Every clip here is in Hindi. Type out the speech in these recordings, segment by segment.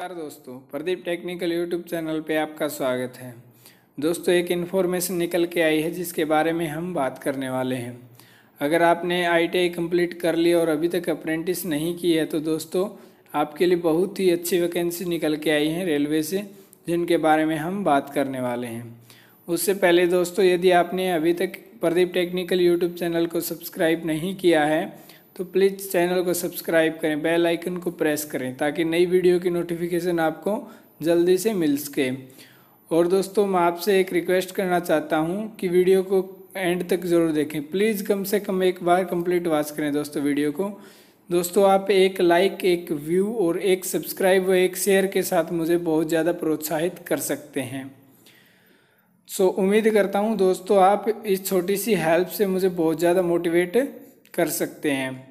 नमस्कार दोस्तों प्रदीप टेक्निकल यूट्यूब चैनल पे आपका स्वागत है दोस्तों एक इन्फॉर्मेशन निकल के आई है जिसके बारे में हम बात करने वाले हैं अगर आपने आईटीआई कंप्लीट कर ली और अभी तक अप्रेंटिस नहीं की है तो दोस्तों आपके लिए बहुत ही अच्छी वैकेंसी निकल के आई है रेलवे से जिनके बारे में हम बात करने वाले हैं उससे पहले दोस्तों यदि आपने अभी तक प्रदीप टेक्निकल यूट्यूब चैनल को सब्सक्राइब नहीं किया है तो प्लीज़ चैनल को सब्सक्राइब करें बेल आइकन को प्रेस करें ताकि नई वीडियो की नोटिफिकेशन आपको जल्दी से मिल सके और दोस्तों मैं आपसे एक रिक्वेस्ट करना चाहता हूँ कि वीडियो को एंड तक ज़रूर देखें प्लीज़ कम से कम एक बार कंप्लीट वॉच करें दोस्तों वीडियो को दोस्तों आप एक लाइक एक व्यू और एक सब्सक्राइब व एक शेयर के साथ मुझे बहुत ज़्यादा प्रोत्साहित कर सकते हैं सो so, उम्मीद करता हूँ दोस्तों आप इस छोटी सी हेल्प से मुझे बहुत ज़्यादा मोटिवेट कर सकते हैं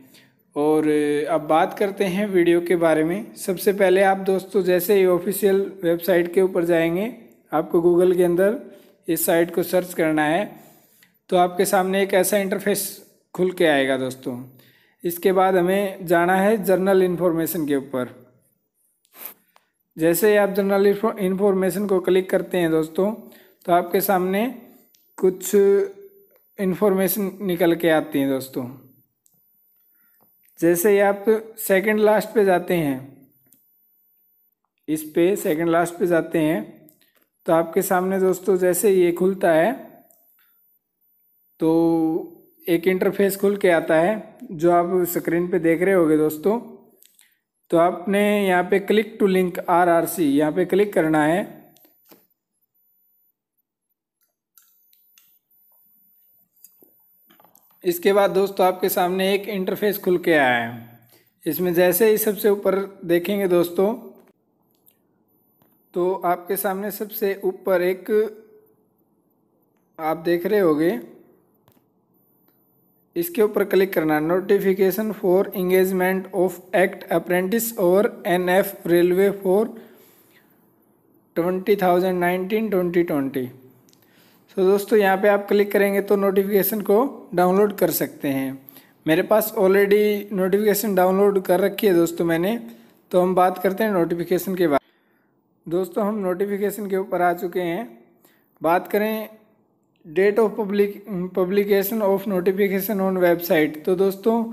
और अब बात करते हैं वीडियो के बारे में सबसे पहले आप दोस्तों जैसे ही ऑफिशियल वेबसाइट के ऊपर जाएंगे आपको गूगल के अंदर इस साइट को सर्च करना है तो आपके सामने एक ऐसा इंटरफेस खुल के आएगा दोस्तों इसके बाद हमें जाना है जर्नल इन्फॉर्मेशन के ऊपर जैसे ही आप जर्नल इन्फॉर्मेशन को क्लिक करते हैं दोस्तों तो आपके सामने कुछ इन्फॉर्मेशन निकल के आती हैं दोस्तों जैसे ही आप सेकंड लास्ट पे जाते हैं इस पे सेकंड लास्ट पे जाते हैं तो आपके सामने दोस्तों जैसे ये खुलता है तो एक इंटरफेस खुल के आता है जो आप स्क्रीन पे देख रहे होंगे दोस्तों तो आपने यहाँ पे click to link R R C यहाँ पर क्लिक करना है इसके बाद दोस्तों आपके सामने एक इंटरफेस खुल के आया है इसमें जैसे ही सबसे ऊपर देखेंगे दोस्तों तो आपके सामने सबसे ऊपर एक आप देख रहे होगे इसके ऊपर क्लिक करना notification for engagement of act apprentice और N F railway for twenty thousand nineteen twenty twenty so तो दोस्तों यहाँ पे आप क्लिक करेंगे तो नोटिफिकेशन को डाउनलोड कर सकते हैं मेरे पास ऑलरेडी नोटिफिकेशन डाउनलोड कर रखी है दोस्तों मैंने तो हम बात करते हैं नोटिफिकेशन के बारे दोस्तों हम नोटिफिकेशन के ऊपर आ चुके हैं बात करें date of public publication of notification on website तो दोस्तों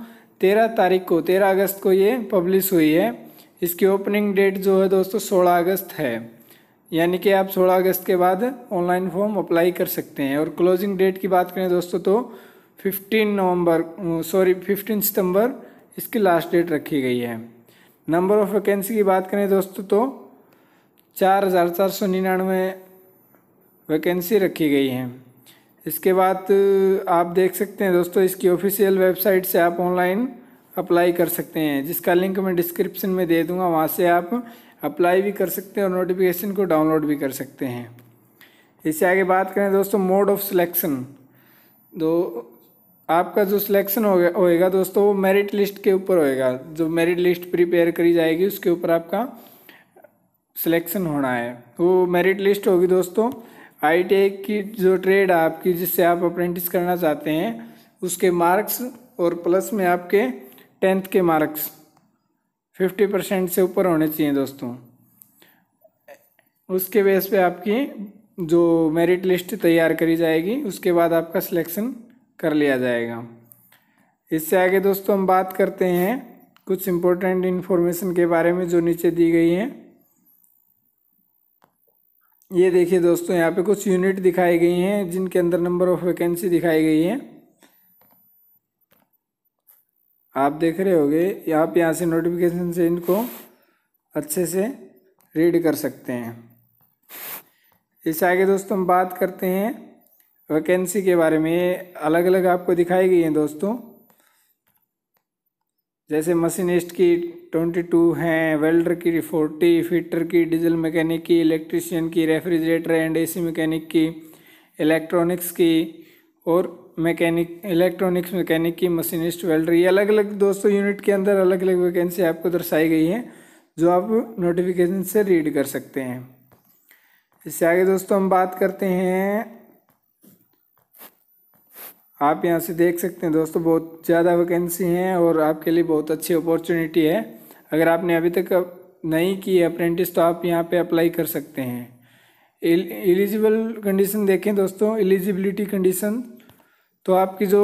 तेरह तारीख को तेरह अगस्त को ये पब्लिश हुई है इसकी ओपनिंग डेट जो है दोस्तों सोलह अगस्त है यानी कि आप 16 अगस्त के बाद ऑनलाइन फॉर्म अप्लाई कर सकते हैं और क्लोजिंग डेट की बात करें दोस्तों तो 15 नवंबर सॉरी 15 सितंबर इसकी लास्ट डेट रखी गई है नंबर ऑफ वैकेंसी की बात करें दोस्तों तो चार हज़ार चार सौ निन्यानवे वैकेंसी रखी गई है इसके बाद आप देख सकते हैं दोस्तों इसकी ऑफिशियल वेबसाइट से आप ऑनलाइन अप्लाई कर सकते हैं जिसका लिंक मैं डिस्क्रिप्शन में दे दूंगा वहाँ से आप अप्लाई भी कर सकते हैं और नोटिफिकेशन को डाउनलोड भी कर सकते हैं इससे आगे बात करें दोस्तों मोड ऑफ सिलेक्शन दो आपका जो सिलेक्शन होगा होएगा दोस्तों वो मेरिट लिस्ट के ऊपर होएगा जो मेरिट लिस्ट प्रिपेयर करी जाएगी उसके ऊपर आपका सिलेक्शन होना है वो मेरिट लिस्ट होगी दोस्तों आई की जो ट्रेड आपकी जिससे आप अप्रेंटिस करना चाहते हैं उसके मार्क्स और प्लस में आपके टेंथ के मार्क्स फिफ्टी परसेंट से ऊपर होने चाहिए दोस्तों उसके बेस पे आपकी जो मेरिट लिस्ट तैयार करी जाएगी उसके बाद आपका सिलेक्शन कर लिया जाएगा इससे आगे दोस्तों हम बात करते हैं कुछ इम्पोर्टेंट इन्फॉर्मेशन के बारे में जो नीचे दी गई है ये देखिए दोस्तों यहाँ पे कुछ यूनिट दिखाई गई हैं जिनके अंदर नंबर ऑफ वैकेंसी दिखाई गई है आप देख रहे होगे आप यहाँ से नोटिफिकेशन से इनको अच्छे से रीड कर सकते हैं इससे आगे दोस्तों हम बात करते हैं वैकेंसी के बारे में अलग अलग आपको दिखाई गई हैं दोस्तों जैसे मशीनिस्ट की ट्वेंटी टू हैं वेल्डर की फोर्टी फिटर की डीजल मैकेनिक की इलेक्ट्रिशियन की रेफ्रिजरेटर एंड एसी मैकेनिक की इलेक्ट्रॉनिक्स की और मैकेनिक इलेक्ट्रॉनिक्स मैकेनिक की मशीनिस्ट ये अलग अलग दोस्तों यूनिट के अंदर अलग अलग वैकेंसी आपको दर्शाई गई है जो आप नोटिफिकेशन से रीड कर सकते हैं इससे आगे दोस्तों हम बात करते हैं आप यहाँ से देख सकते हैं दोस्तों बहुत ज़्यादा वैकेंसी हैं और आपके लिए बहुत अच्छी अपॉर्चुनिटी है अगर आपने अभी तक नहीं की अप्रेंटिस तो आप यहाँ पे अप्लाई कर सकते हैं एलिजिबल कंडीशन देखें दोस्तों एलिजिबिलिटी कंडीशन तो आपकी जो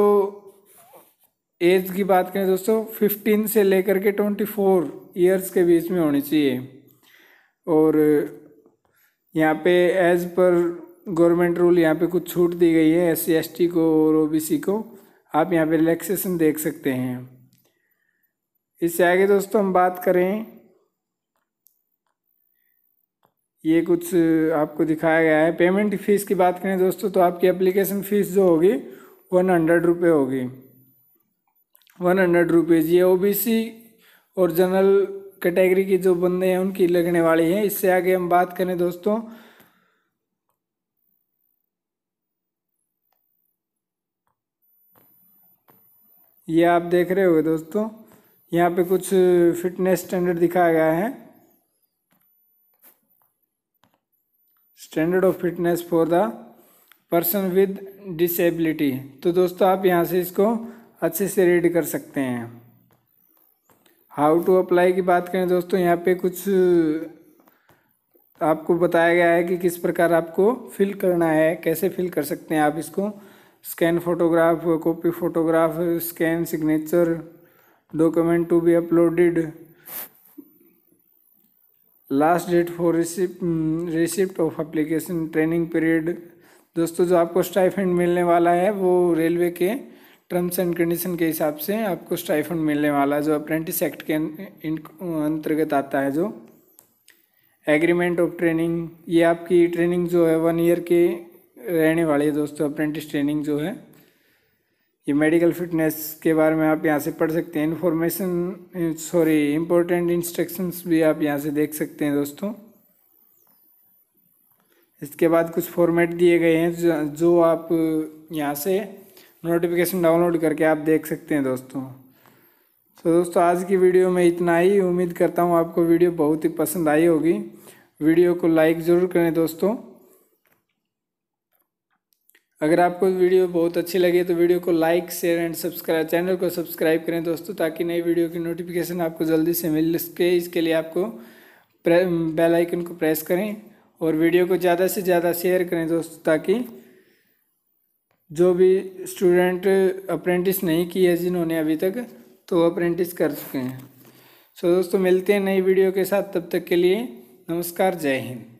एज की बात करें दोस्तों फिफ्टीन से लेकर के ट्वेंटी फोर ईयर्स के बीच में होनी चाहिए और यहाँ पे एज पर गवर्नमेंट रूल यहाँ पे कुछ छूट दी गई है एस सी को और ओ को आप यहाँ पे रिलैक्सेशन देख सकते हैं इससे आगे दोस्तों हम बात करें ये कुछ आपको दिखाया गया है पेमेंट फ़ीस की बात करें दोस्तों तो आपकी एप्लीकेशन फ़ीस जो होगी वन हंड्रेड रुपये होगी वन हंड्रेड रुपीज़ ये ओबीसी और जनरल कैटेगरी के जो बंदे हैं उनकी लगने वाली है इससे आगे हम बात करें दोस्तों ये आप देख रहे हो दोस्तों यहाँ पे कुछ फिटनेस स्टैंडर्ड दिखाया गया है standard of fitness for the person with disability तो दोस्तों आप यहाँ से इसको अच्छे से रीड कर सकते हैं हाउ टू अप्लाई की बात करें दोस्तों यहाँ पे कुछ आपको बताया गया है कि किस प्रकार आपको फिल करना है कैसे फिल कर सकते हैं आप इसको scan photograph copy photograph scan signature document to be uploaded last date for receipt receipt of application training period दोस्तों जो आपको स्टाइफंड मिलने वाला है वो रेलवे के टर्म्स एंड कंडीशन के हिसाब से आपको स्टाइफंड मिलने वाला जो अप्रेंटिस एक्ट के अं-, अंतर्गत आता है जो एग्रीमेंट ऑफ ट्रेनिंग ये आपकी ट्रेनिंग जो है वन ईयर की रहने वाली है दोस्तों अप्रेंटिस ट्रेनिंग जो है ये मेडिकल फिटनेस के बारे में आप यहाँ से पढ़ सकते हैं इन्फॉर्मेशन सॉरी इम्पोर्टेंट इंस्ट्रक्शंस भी आप यहाँ से देख सकते हैं दोस्तों इसके बाद कुछ फॉर्मेट दिए गए हैं जो आप यहाँ से नोटिफिकेशन डाउनलोड करके आप देख सकते हैं दोस्तों तो दोस्तों आज की वीडियो में इतना ही उम्मीद करता हूँ आपको वीडियो बहुत ही पसंद आई होगी वीडियो को लाइक ज़रूर करें दोस्तों अगर आपको वीडियो बहुत अच्छी लगी तो वीडियो को like share and subscribe channel को सब्सक्राइब करें दोस्तों ताकि नई वीडियो की नोटिफिकेशन आपको जल्दी से मिल सके इसके लिए आपको बेल आइकन को प्रेस करें और वीडियो को ज़्यादा से ज़्यादा शेयर करें दोस्तों ताकि जो भी स्टूडेंट अप्रेंटिस नहीं किए जिन्होंने अभी तक तो अप्रेंटिस कर चुके हैं सो दोस्तों मिलते हैं नई वीडियो के साथ तब तक के लिए नमस्कार जय हिंद